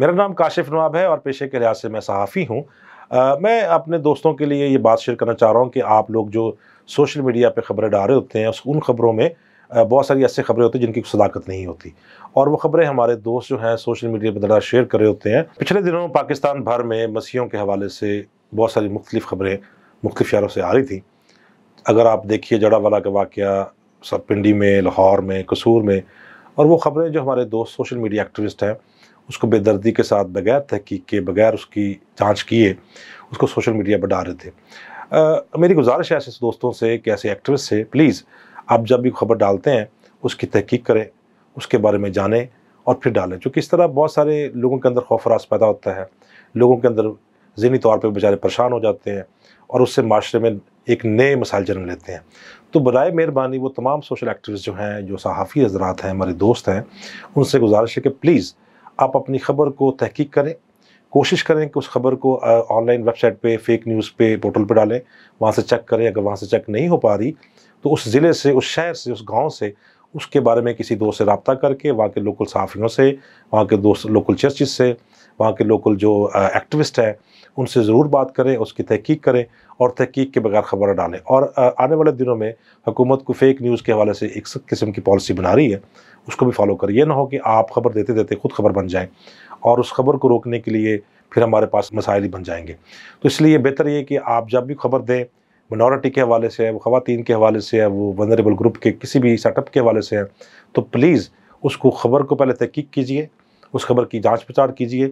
मेरा नाम काशिफ नवाब है और पेशे के लिहाज से मैं सहाफ़ी हूँ मैं अपने दोस्तों के लिए ये बात शेयर करना चाह रहा हूँ कि आप लोग जो सोशल मीडिया पर ख़बरें डाल रहे होते हैं उन ख़बरों में बहुत सारी ऐसी ख़बरें होती हैं जिनकी सदाकत नहीं होती और वो ख़बरें हमारे दोस्त जो हैं सोशल मीडिया पर ज़रा शेयर कर रहे होते हैं पिछले दिनों पाकिस्तान भर में मसीहों के हवाले से बहुत सारी मुख्तलिफ़ ख़बरें मुख्तलिफ शहरों से आ रही थी अगर आप देखिए जड़ा वाला का वाक़ सब पिंडी में लाहौर में कसूर में और वो ख़बरें जो हमारे दोस्त सोशल मीडिया एक्टिविस्ट हैं उसको बेदर्दी के साथ बगैर तहकीक के बगैर उसकी जांच किए उसको सोशल मीडिया पर डाल रहे थे आ, मेरी गुजारिश है ऐसे दोस्तों से कि ऐसे एक्ट्रेस से प्लीज़ आप जब भी खबर डालते हैं उसकी तहकीक करें उसके बारे में जानें और फिर डालें क्योंकि इस तरह बहुत सारे लोगों के अंदर खौफ रास पैदा होता है लोगों के अंदर जहनी तौर पर बेचारे परेशान हो जाते हैं और उससे माशरे में एक नए मसाइल जन्म लेते हैं तो बरए मेहरबानी वो तमाम सोशल एक्टिविस्ट जो हैं जो सहाफ़ी हजरात हैं हमारे दोस्त हैं उनसे गुजारिश है कि प्लीज़ आप अपनी खबर को तहकीक करें कोशिश करें कि उस खबर को ऑनलाइन वेबसाइट पे फेक न्यूज़ पे पोर्टल पे डालें वहाँ से चेक करें अगर वहाँ से चेक नहीं हो पा रही तो उस ज़िले से उस शहर से उस गांव से उसके बारे में किसी दोस्त से रबता करके वहाँ के लोकल सहाफ़ियों से वहाँ के दोस्त लोकल चर्चिस से वहाँ के लोकल जो एक्टिविस्ट हैं उनसे ज़रूर बात करें उसकी तहकीक करें और तहकीक के बगैर खबर डालें और आने वाले दिनों में हुकूमत को फेक न्यूज़ के हवाले से एक किस्म की पॉलिसी बना रही है उसको भी फॉलो करिए ना हो कि आप खबर देते देते खुद खबर बन जाएँ और उस खबर को रोकने के लिए फिर हमारे पास मसाइल ही बन जाएंगे तो इसलिए बेहतर ये कि आप जब भी खबर दें मिनॉरिटी के हवाले से है वो खातन के हवाले से है वो वनरेबल ग्रुप के किसी भी सेटअप के हवाले से है तो प्लीज़ उसको खबर को पहले तहकीक कीजिए उस खबर की जांच पड़ताल कीजिए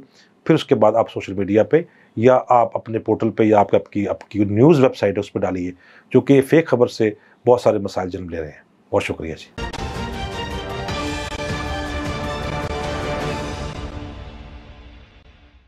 फिर उसके बाद आप सोशल मीडिया पे या आप अपने पोर्टल पे या आपका आपकी आपकी न्यूज़ वेबसाइट है उस पर डालिए क्योंकि फेक खबर से बहुत सारे मसाइल जन्म ले रहे हैं बहुत शुक्रिया जी